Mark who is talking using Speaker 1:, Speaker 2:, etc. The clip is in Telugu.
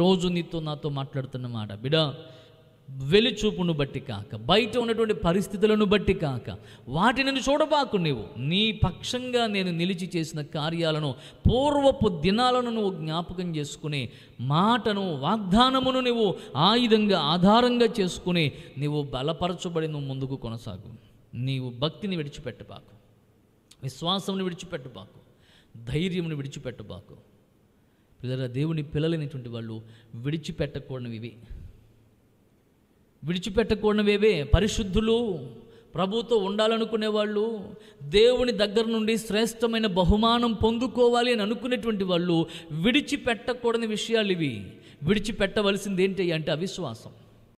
Speaker 1: రోజు నీతో నాతో మాట్లాడుతున్న మాట బిడ వెలిచూపును బట్టి కాక బయట ఉన్నటువంటి పరిస్థితులను బట్టి కాక వాటిని చూడబాకు నీవు నీ పక్షంగా నేను నిలిచి చేసిన కార్యాలను పూర్వపు దినాలను నువ్వు జ్ఞాపకం చేసుకుని మాటను వాగ్దానమును నువ్వు ఆయుధంగా ఆధారంగా చేసుకుని నీవు బలపరచబడి నువ్వు ముందుకు కొనసాగు నీవు భక్తిని విడిచిపెట్టబాకు విశ్వాసమును విడిచిపెట్టబాకు ధైర్యమును విడిచిపెట్టబాకు పిల్లల దేవుని పిల్లలైనటువంటి వాళ్ళు విడిచిపెట్టకూడనివి విడిచిపెట్టకూడనివేవే పరిశుద్ధులు ప్రభుతో ఉండాలనుకునే వాళ్ళు దేవుని దగ్గర నుండి శ్రేష్టమైన బహుమానం పొందుకోవాలి అని అనుకునేటువంటి వాళ్ళు విడిచిపెట్టకూడని విషయాలు ఇవి విడిచిపెట్టవలసింది ఏంటి అంటే అవిశ్వాసం